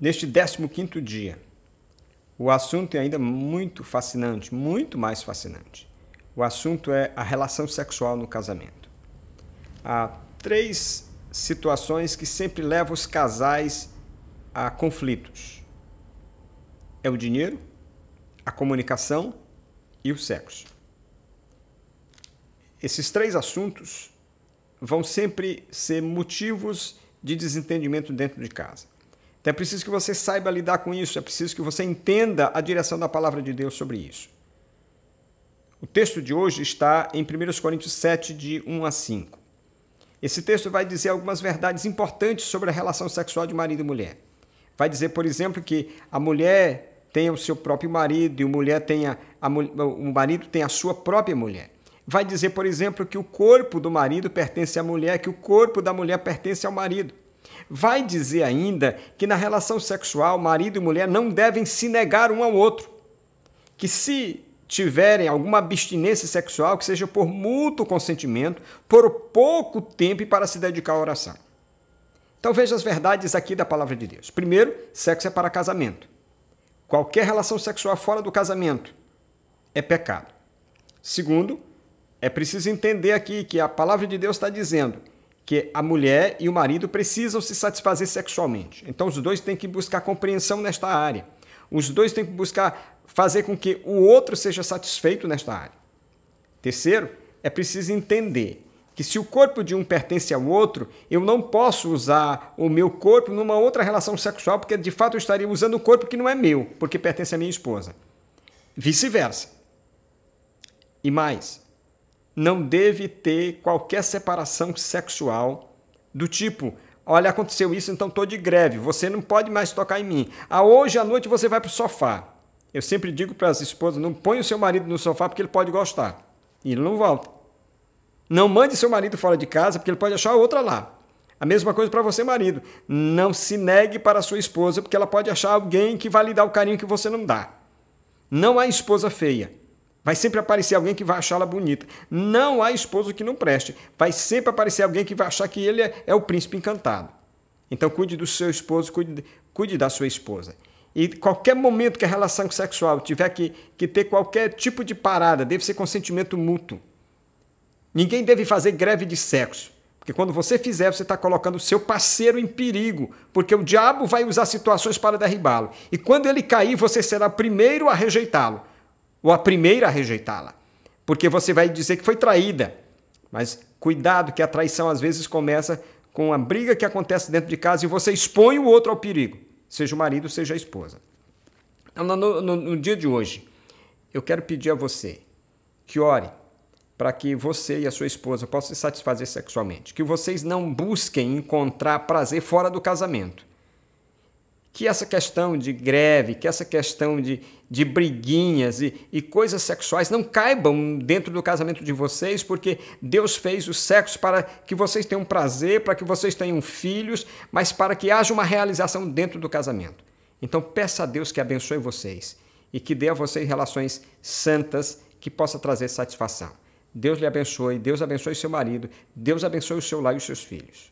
neste 15º dia. O assunto é ainda muito fascinante, muito mais fascinante. O assunto é a relação sexual no casamento. Há três situações que sempre levam os casais a conflitos. É o dinheiro, a comunicação e o sexo. Esses três assuntos vão sempre ser motivos de desentendimento dentro de casa. Então é preciso que você saiba lidar com isso, é preciso que você entenda a direção da palavra de Deus sobre isso. O texto de hoje está em 1 Coríntios 7, de 1 a 5. Esse texto vai dizer algumas verdades importantes sobre a relação sexual de marido e mulher. Vai dizer, por exemplo, que a mulher tem o seu próprio marido e mulher tem a, a, o marido tem a sua própria mulher. Vai dizer, por exemplo, que o corpo do marido pertence à mulher, que o corpo da mulher pertence ao marido. Vai dizer ainda que na relação sexual, marido e mulher não devem se negar um ao outro. Que se tiverem alguma abstinência sexual, que seja por mútuo consentimento, por pouco tempo para se dedicar à oração. Então veja as verdades aqui da palavra de Deus. Primeiro, sexo é para casamento. Qualquer relação sexual fora do casamento é pecado. Segundo, é preciso entender aqui que a palavra de Deus está dizendo que a mulher e o marido precisam se satisfazer sexualmente. Então, os dois têm que buscar compreensão nesta área. Os dois têm que buscar fazer com que o outro seja satisfeito nesta área. Terceiro, é preciso entender que se o corpo de um pertence ao outro, eu não posso usar o meu corpo numa outra relação sexual, porque de fato eu estaria usando o corpo que não é meu, porque pertence à minha esposa. Vice-versa. E mais, não deve ter qualquer separação sexual do tipo, olha, aconteceu isso, então estou de greve, você não pode mais tocar em mim. Ah, hoje à noite você vai para o sofá. Eu sempre digo para as esposas, não ponha o seu marido no sofá porque ele pode gostar. E ele não volta. Não mande seu marido fora de casa porque ele pode achar outra lá. A mesma coisa para você, marido. Não se negue para sua esposa porque ela pode achar alguém que vai lhe dar o carinho que você não dá. Não há esposa feia. Vai sempre aparecer alguém que vai achá-la bonita. Não há esposo que não preste. Vai sempre aparecer alguém que vai achar que ele é, é o príncipe encantado. Então cuide do seu esposo, cuide, cuide da sua esposa. E qualquer momento que a relação sexual tiver que, que ter qualquer tipo de parada, deve ser consentimento mútuo. Ninguém deve fazer greve de sexo. Porque quando você fizer, você está colocando o seu parceiro em perigo, porque o diabo vai usar situações para derribá-lo. E quando ele cair, você será o primeiro a rejeitá-lo ou a primeira a rejeitá-la, porque você vai dizer que foi traída. Mas cuidado, que a traição às vezes começa com a briga que acontece dentro de casa e você expõe o outro ao perigo, seja o marido, seja a esposa. Então, no, no, no dia de hoje, eu quero pedir a você que ore para que você e a sua esposa possam se satisfazer sexualmente, que vocês não busquem encontrar prazer fora do casamento que essa questão de greve, que essa questão de, de briguinhas e, e coisas sexuais não caibam dentro do casamento de vocês, porque Deus fez o sexo para que vocês tenham prazer, para que vocês tenham filhos, mas para que haja uma realização dentro do casamento. Então peça a Deus que abençoe vocês e que dê a vocês relações santas que possa trazer satisfação. Deus lhe abençoe, Deus abençoe seu marido, Deus abençoe o seu lar e os seus filhos.